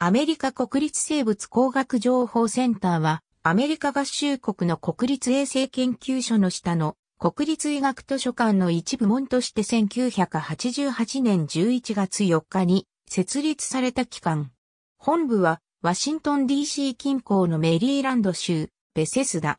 アメリカ国立生物工学情報センターは、アメリカ合衆国の国立衛生研究所の下の国立医学図書館の一部門として1988年11月4日に設立された機関。本部はワシントン DC 近郊のメリーランド州ベセスダ。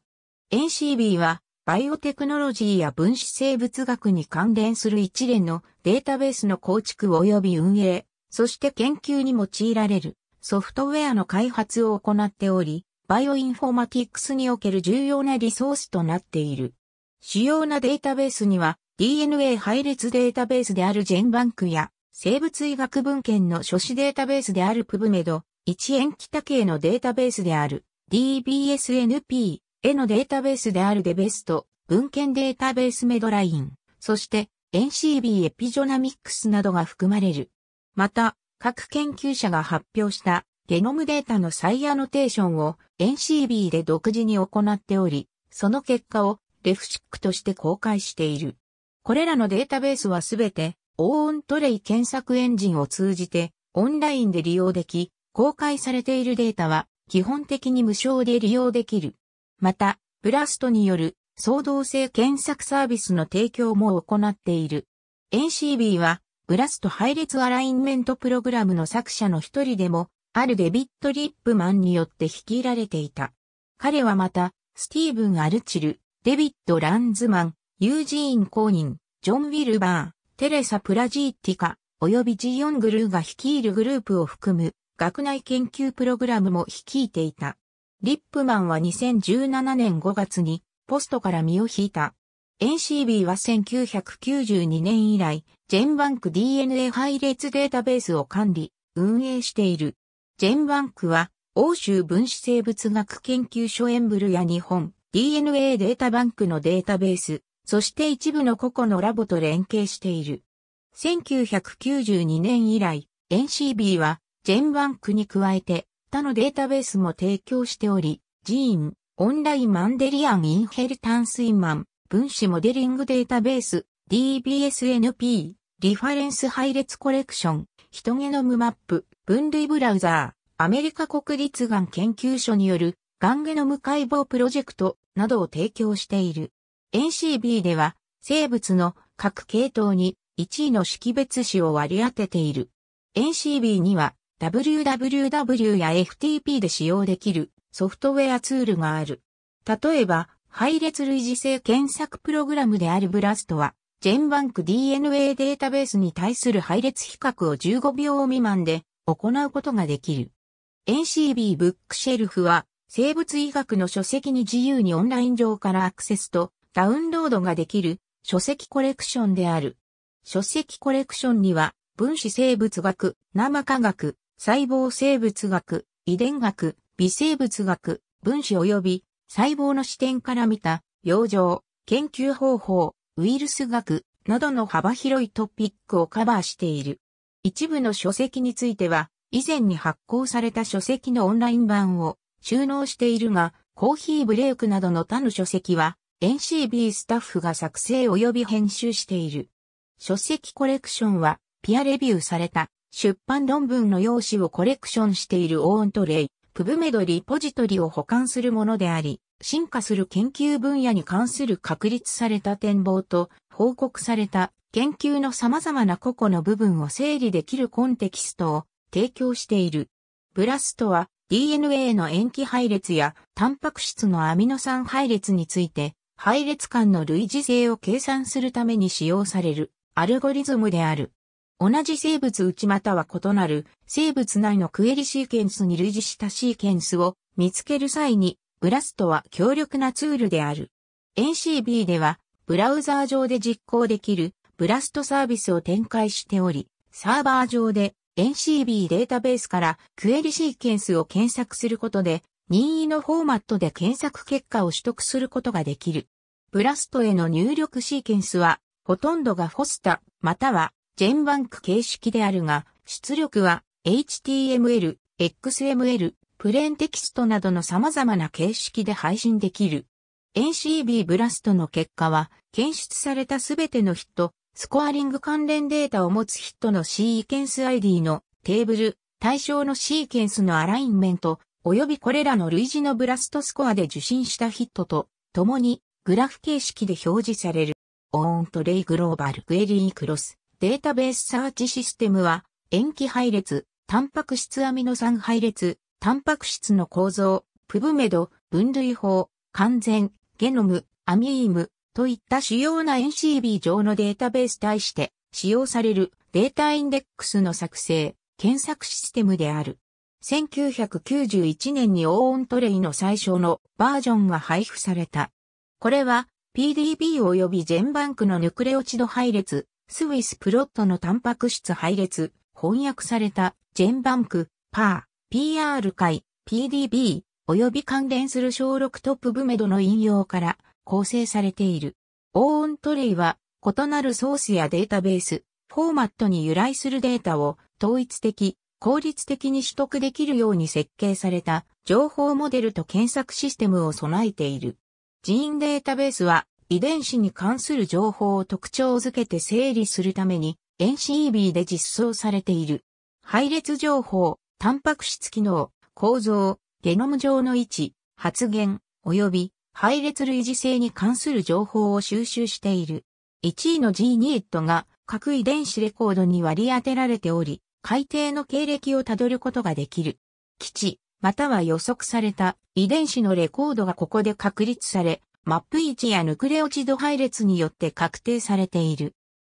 NCB はバイオテクノロジーや分子生物学に関連する一連のデータベースの構築及び運営、そして研究に用いられるソフトウェアの開発を行っており、バイオインフォーマティックスにおける重要なリソースとなっている。主要なデータベースには DNA 配列データベースであるジェンバンクや生物医学文献の書誌データベースであるプブメド、一円基多系のデータベースである DBSNP へのデータベースであるデベスト、文献データベースメドライン、そして NCB エピジョナミックスなどが含まれる。また、各研究者が発表したゲノムデータの再アノテーションを NCB で独自に行っており、その結果をレフシックとして公開している。これらのデータベースはすべてオーントレイ検索エンジンを通じてオンラインで利用でき、公開されているデータは基本的に無償で利用できる。また、ブラストによる創動性検索サービスの提供も行っている。NCB はブラスト配列アラインメントプログラムの作者の一人でも、あるデビット・リップマンによって率いられていた。彼はまた、スティーブン・アルチル、デビット・ランズマン、ユージーン・コーニン、ジョン・ウィルバー、テレサ・プラジーティカ、及びジオン・グルーが率いるグループを含む、学内研究プログラムも率いていた。リップマンは2017年5月に、ポストから身を引いた。NCB は1992年以来、ジェンバンク DNA 配列データベースを管理、運営している。ジェンバンクは、欧州分子生物学研究所エンブルや日本 DNA データバンクのデータベース、そして一部の個々のラボと連携している。1992年以来、NCB は、ジェンバンクに加えて、他のデータベースも提供しており、ジーン、オンラインマンデリアンインヘルタンスイマン、分子モデリングデータベース、DBSNP、リファレンス配列コレクション、人ゲノムマップ、分類ブラウザー、アメリカ国立がん研究所による、がんゲノム解剖プロジェクトなどを提供している。NCB では、生物の各系統に1位の識別子を割り当てている。NCB には、www や FTP で使用できるソフトウェアツールがある。例えば、配列類似性検索プログラムであるブラストは、ジェンバンク DNA データベースに対する配列比較を15秒未満で行うことができる。NCB ブックシェルフは生物医学の書籍に自由にオンライン上からアクセスとダウンロードができる書籍コレクションである。書籍コレクションには分子生物学、生化学、細胞生物学、遺伝学、微生物学、分子及び細胞の視点から見た、養生、研究方法、ウイルス学などの幅広いトピックをカバーしている。一部の書籍については、以前に発行された書籍のオンライン版を収納しているが、コーヒーブレイクなどの他の書籍は、NCB スタッフが作成及び編集している。書籍コレクションは、ピアレビューされた出版論文の用紙をコレクションしているオーントレイ、プブメドリポジトリを保管するものであり、進化する研究分野に関する確立された展望と報告された研究の様々な個々の部分を整理できるコンテキストを提供している。ブラストは DNA の塩基配列やタンパク質のアミノ酸配列について配列間の類似性を計算するために使用されるアルゴリズムである。同じ生物内または異なる生物内のクエリシーケンスに類似したシーケンスを見つける際にブラストは強力なツールである。NCB では、ブラウザー上で実行できるブラストサービスを展開しており、サーバー上で NCB データベースからクエリシーケンスを検索することで、任意のフォーマットで検索結果を取得することができる。ブラストへの入力シーケンスは、ほとんどがフォスタ、またはジェンバンク形式であるが、出力は HTML、XML、プレーンテキストなどの様々な形式で配信できる。NCB ブラストの結果は、検出されたすべてのヒット、スコアリング関連データを持つヒットのシーケンス ID のテーブル、対象のシーケンスのアラインメント、及びこれらの類似のブラストスコアで受信したヒットと、共にグラフ形式で表示される。オーントレイグローバルクエリークロスデータベースサーチシステムは、塩基配列、タンパク質アミノ酸配列、タンパク質の構造、プブメド、分類法、完全、ゲノム、アミームといった主要な NCB 上のデータベース対して使用されるデータインデックスの作成、検索システムである。1991年にオーオントレイの最初のバージョンが配布された。これは PDB 及びジェンバンクのヌクレオチド配列、スウィスプロットのタンパク質配列、翻訳されたジェンバンク、パー、PR 会、PDB、及び関連する小6トップブメドの引用から構成されている。オーントレイは異なるソースやデータベース、フォーマットに由来するデータを統一的、効率的に取得できるように設計された情報モデルと検索システムを備えている。人員データベースは遺伝子に関する情報を特徴づけて整理するために NCEB で実装されている。配列情報、タンパク質機能、構造、ゲノム上の位置、発現、及び配列類似性に関する情報を収集している。1位の g 2ットが各遺伝子レコードに割り当てられており、海底の経歴をたどることができる。基地、または予測された遺伝子のレコードがここで確立され、マップ位置やヌクレオチド配列によって確定されている。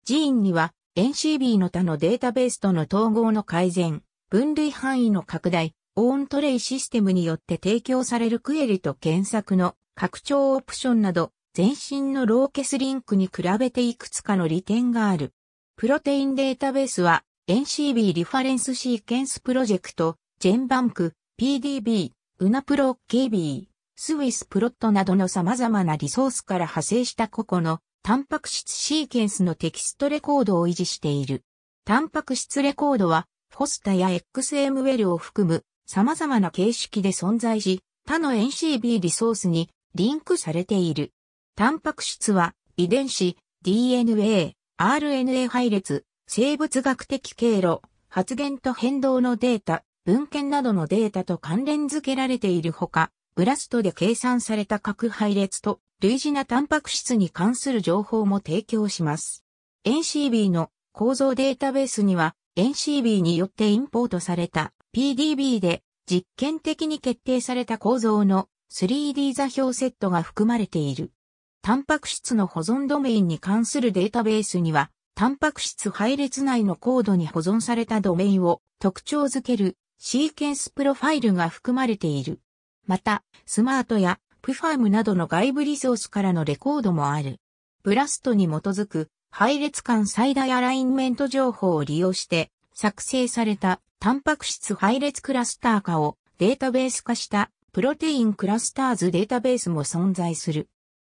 ジーンには NCB の他のデータベースとの統合の改善、分類範囲の拡大、オーントレイシステムによって提供されるクエリと検索の拡張オプションなど、全身のローケスリンクに比べていくつかの利点がある。プロテインデータベースは NCB リファレンスシーケンスプロジェクト、ジェンバンク、PDB、ウナプロ KB、スウィスプロットなどの様々なリソースから派生した個々のタンパク質シーケンスのテキストレコードを維持している。タンパク質レコードはフォスタや XML を含む様々な形式で存在し、他の NCB リソースにリンクされている。タンパク質は遺伝子、DNA、RNA 配列、生物学的経路、発現と変動のデータ、文献などのデータと関連付けられているほか、ブラストで計算された核配列と類似なタンパク質に関する情報も提供します。NCB の構造データベースには NCB によってインポートされた PDB で実験的に決定された構造の 3D 座標セットが含まれている。タンパク質の保存ドメインに関するデータベースには、タンパク質配列内のコードに保存されたドメインを特徴づけるシーケンスプロファイルが含まれている。また、スマートやプファームなどの外部リソースからのレコードもある。ブラストに基づく配列間最大アラインメント情報を利用して作成されたタンパク質配列クラスター化をデータベース化したプロテインクラスターズデータベースも存在する。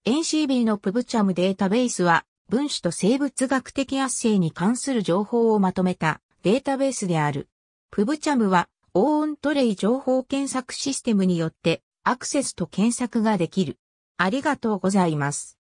NCB のプブチャムデータベースは分子と生物学的圧生に関する情報をまとめたデータベースである。プブチャムはオーントレイ情報検索システムによってアクセスと検索ができる。ありがとうございます。